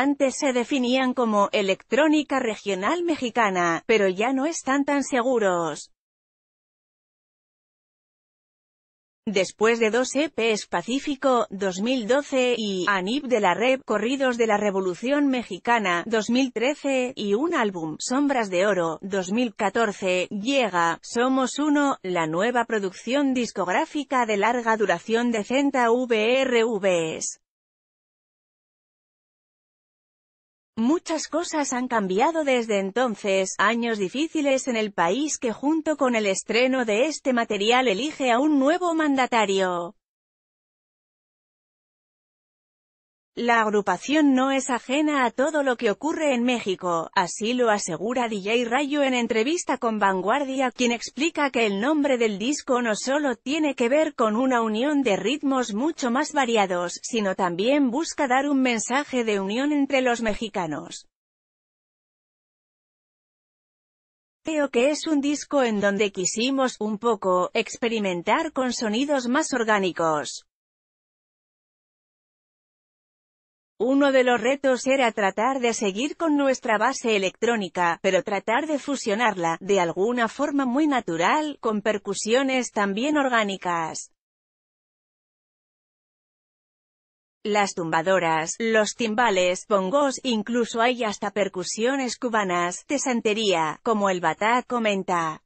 Antes se definían como «electrónica regional mexicana», pero ya no están tan seguros. Después de dos EPs Pacífico, 2012, y ANIP de la Red Corridos de la Revolución Mexicana, 2013, y un álbum, Sombras de Oro, 2014, llega, Somos Uno, la nueva producción discográfica de larga duración de Centa VRVs. Muchas cosas han cambiado desde entonces, años difíciles en el país que junto con el estreno de este material elige a un nuevo mandatario. La agrupación no es ajena a todo lo que ocurre en México, así lo asegura DJ Rayo en entrevista con Vanguardia, quien explica que el nombre del disco no solo tiene que ver con una unión de ritmos mucho más variados, sino también busca dar un mensaje de unión entre los mexicanos. Creo que es un disco en donde quisimos, un poco, experimentar con sonidos más orgánicos. Uno de los retos era tratar de seguir con nuestra base electrónica, pero tratar de fusionarla, de alguna forma muy natural, con percusiones también orgánicas. las tumbadoras, los timbales, pongos, incluso hay hasta percusiones cubanas, de santería, como el Batá comenta.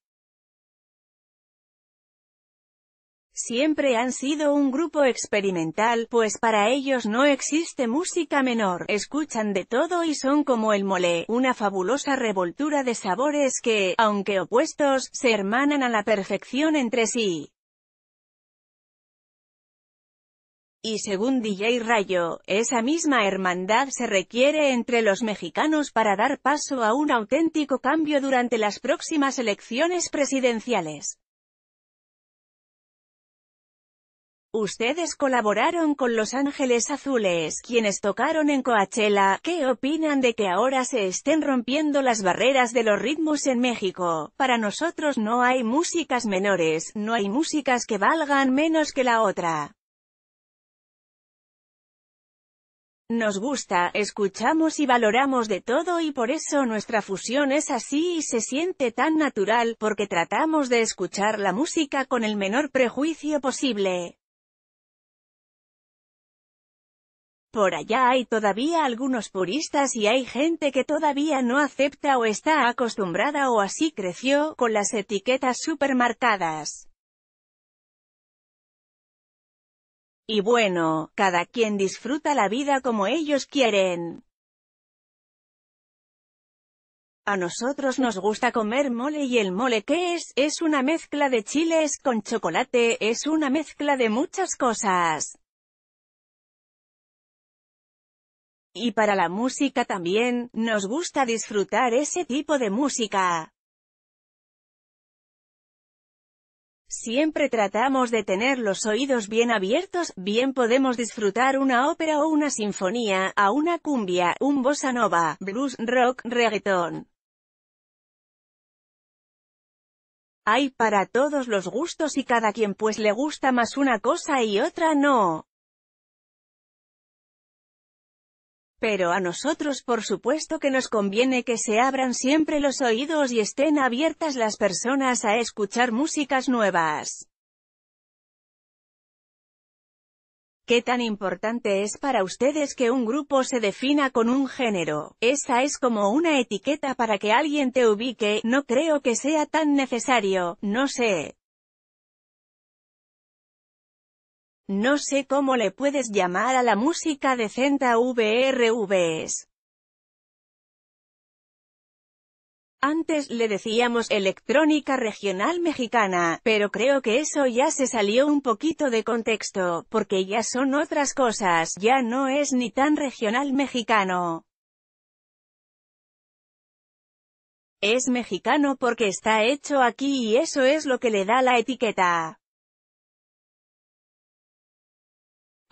siempre han sido un grupo experimental, pues para ellos no existe música menor, escuchan de todo y son como el mole, una fabulosa revoltura de sabores que, aunque opuestos, se hermanan a la perfección entre sí. y según DJ Rayo, esa misma hermandad se requiere entre los mexicanos para dar paso a un auténtico cambio durante las próximas elecciones presidenciales. Ustedes colaboraron con Los Ángeles Azules, quienes tocaron en Coachella. ¿Qué opinan de que ahora se estén rompiendo las barreras de los ritmos en México? Para nosotros no hay músicas menores, no hay músicas que valgan menos que la otra. Nos gusta, escuchamos y valoramos de todo y por eso nuestra fusión es así y se siente tan natural, porque tratamos de escuchar la música con el menor prejuicio posible. Por allá hay todavía algunos puristas y hay gente que todavía no acepta o está acostumbrada o así creció, con las etiquetas supermarcadas. Y bueno, cada quien disfruta la vida como ellos quieren. A nosotros nos gusta comer mole y el mole ¿qué es? Es una mezcla de chiles con chocolate, es una mezcla de muchas cosas. Y para la música también, nos gusta disfrutar ese tipo de música. Siempre tratamos de tener los oídos bien abiertos, bien podemos disfrutar una ópera o una sinfonía, a una cumbia, un bossa nova, blues, rock, reggaeton. Hay para todos los gustos y cada quien pues le gusta más una cosa y otra no. Pero a nosotros por supuesto que nos conviene que se abran siempre los oídos y estén abiertas las personas a escuchar músicas nuevas. ¿Qué tan importante es para ustedes que un grupo se defina con un género? Esa es como una etiqueta para que alguien te ubique, no creo que sea tan necesario, no sé. No sé cómo le puedes llamar a la música de Centa VRVs. Antes le decíamos electrónica regional mexicana, pero creo que eso ya se salió un poquito de contexto, porque ya son otras cosas, ya no es ni tan regional mexicano. Es mexicano porque está hecho aquí y eso es lo que le da la etiqueta.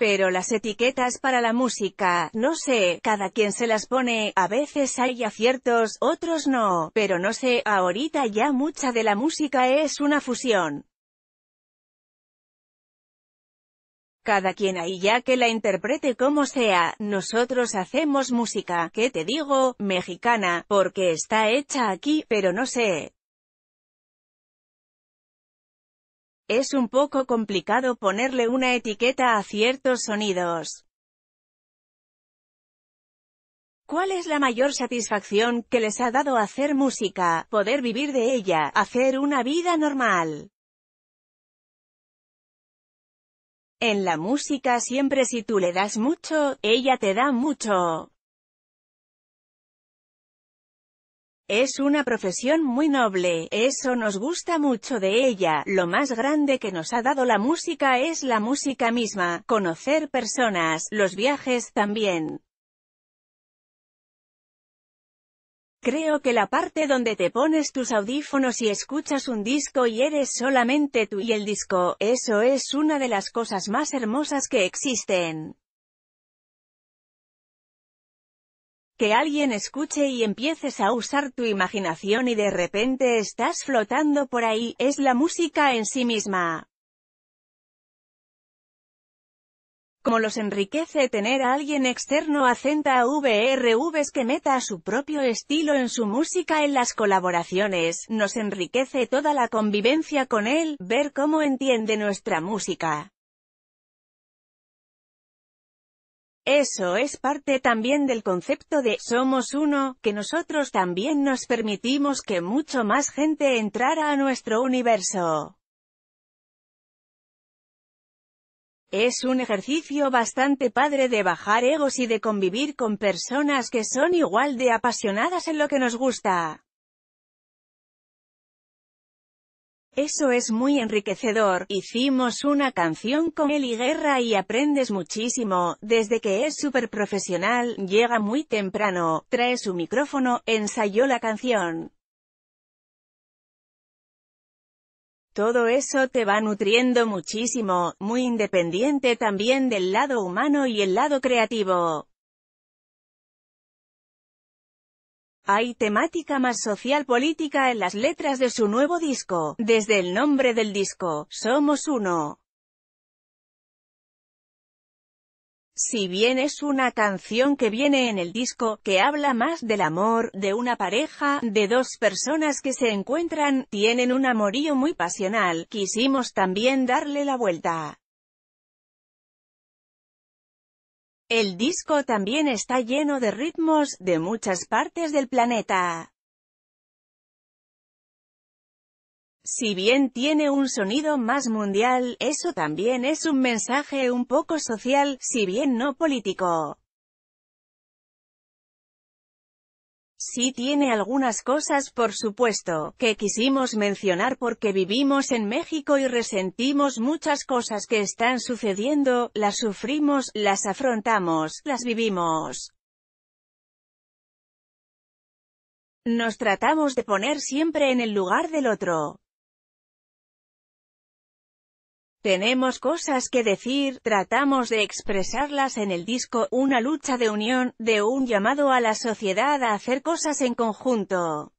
Pero las etiquetas para la música, no sé, cada quien se las pone, a veces hay aciertos, otros no, pero no sé, ahorita ya mucha de la música es una fusión. Cada quien ahí ya que la interprete como sea, nosotros hacemos música, que te digo?, mexicana, porque está hecha aquí, pero no sé, Es un poco complicado ponerle una etiqueta a ciertos sonidos. ¿Cuál es la mayor satisfacción que les ha dado hacer música, poder vivir de ella, hacer una vida normal? En la música siempre si tú le das mucho, ella te da mucho. Es una profesión muy noble, eso nos gusta mucho de ella, lo más grande que nos ha dado la música es la música misma, conocer personas, los viajes también. Creo que la parte donde te pones tus audífonos y escuchas un disco y eres solamente tú y el disco, eso es una de las cosas más hermosas que existen. que alguien escuche y empieces a usar tu imaginación y de repente estás flotando por ahí, es la música en sí misma. Como los enriquece tener a alguien externo acenta a VRVs que meta su propio estilo en su música en las colaboraciones, nos enriquece toda la convivencia con él, ver cómo entiende nuestra música. Eso es parte también del concepto de «somos uno», que nosotros también nos permitimos que mucho más gente entrara a nuestro universo. Es un ejercicio bastante padre de bajar egos y de convivir con personas que son igual de apasionadas en lo que nos gusta. Eso es muy enriquecedor, hicimos una canción con Eli Guerra y aprendes muchísimo, desde que es súper profesional, llega muy temprano, trae su micrófono, ensayó la canción. Todo eso te va nutriendo muchísimo, muy independiente también del lado humano y el lado creativo. Hay temática más social-política en las letras de su nuevo disco. Desde el nombre del disco, Somos Uno. Si bien es una canción que viene en el disco, que habla más del amor, de una pareja, de dos personas que se encuentran, tienen un amorío muy pasional, quisimos también darle la vuelta. El disco también está lleno de ritmos, de muchas partes del planeta. Si bien tiene un sonido más mundial, eso también es un mensaje un poco social, si bien no político. Sí tiene algunas cosas por supuesto, que quisimos mencionar porque vivimos en México y resentimos muchas cosas que están sucediendo, las sufrimos, las afrontamos, las vivimos. Nos tratamos de poner siempre en el lugar del otro. Tenemos cosas que decir, tratamos de expresarlas en el disco, una lucha de unión, de un llamado a la sociedad a hacer cosas en conjunto.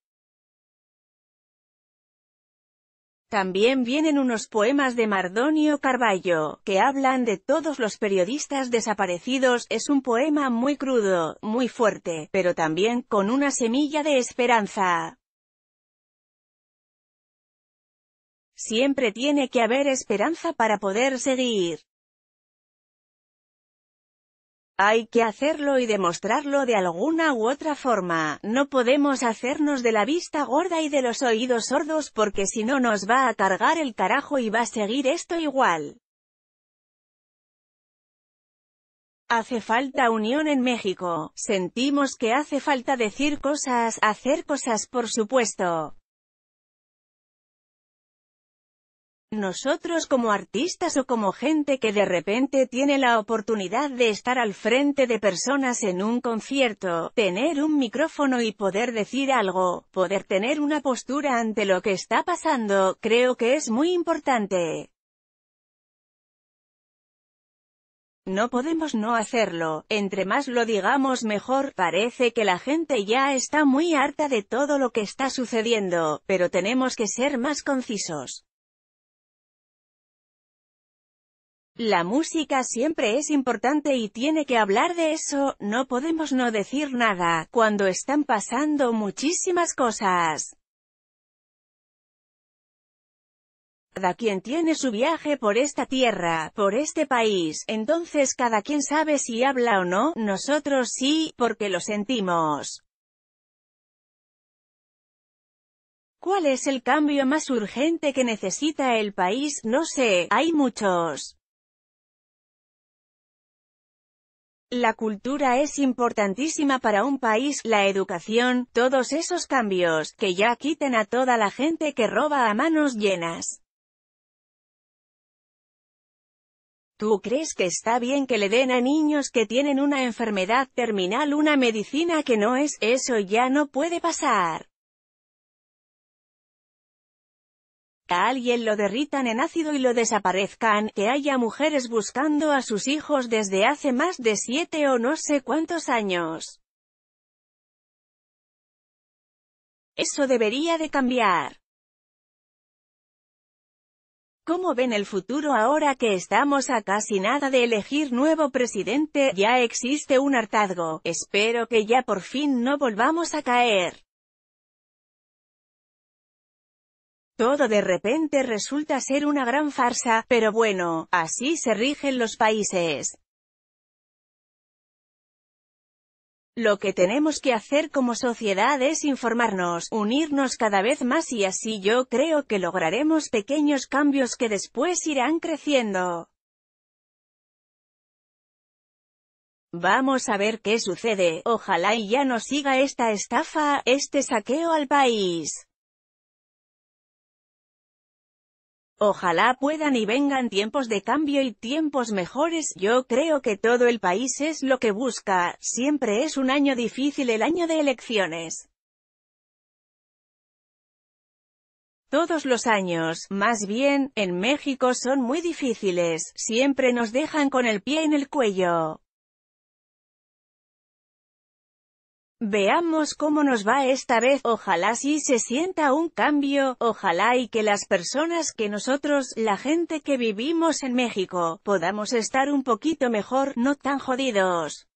También vienen unos poemas de Mardonio Carballo, que hablan de todos los periodistas desaparecidos, es un poema muy crudo, muy fuerte, pero también con una semilla de esperanza. Siempre tiene que haber esperanza para poder seguir. Hay que hacerlo y demostrarlo de alguna u otra forma, no podemos hacernos de la vista gorda y de los oídos sordos porque si no nos va a cargar el carajo y va a seguir esto igual. Hace falta unión en México, sentimos que hace falta decir cosas, hacer cosas por supuesto, Nosotros como artistas o como gente que de repente tiene la oportunidad de estar al frente de personas en un concierto, tener un micrófono y poder decir algo, poder tener una postura ante lo que está pasando, creo que es muy importante. No podemos no hacerlo, entre más lo digamos mejor, parece que la gente ya está muy harta de todo lo que está sucediendo, pero tenemos que ser más concisos. La música siempre es importante y tiene que hablar de eso, no podemos no decir nada, cuando están pasando muchísimas cosas. Cada quien tiene su viaje por esta tierra, por este país, entonces cada quien sabe si habla o no, nosotros sí, porque lo sentimos. ¿Cuál es el cambio más urgente que necesita el país? No sé, hay muchos. La cultura es importantísima para un país, la educación, todos esos cambios, que ya quiten a toda la gente que roba a manos llenas. ¿Tú crees que está bien que le den a niños que tienen una enfermedad terminal una medicina que no es? Eso ya no puede pasar. a alguien lo derritan en ácido y lo desaparezcan, que haya mujeres buscando a sus hijos desde hace más de siete o no sé cuántos años. Eso debería de cambiar. ¿Cómo ven el futuro ahora que estamos a casi nada de elegir nuevo presidente? Ya existe un hartazgo, espero que ya por fin no volvamos a caer. Todo de repente resulta ser una gran farsa, pero bueno, así se rigen los países. Lo que tenemos que hacer como sociedad es informarnos, unirnos cada vez más y así yo creo que lograremos pequeños cambios que después irán creciendo. Vamos a ver qué sucede, ojalá y ya no siga esta estafa, este saqueo al país. Ojalá puedan y vengan tiempos de cambio y tiempos mejores, yo creo que todo el país es lo que busca, siempre es un año difícil el año de elecciones. Todos los años, más bien, en México son muy difíciles, siempre nos dejan con el pie en el cuello. Veamos cómo nos va esta vez, ojalá sí se sienta un cambio, ojalá y que las personas que nosotros, la gente que vivimos en México, podamos estar un poquito mejor, no tan jodidos.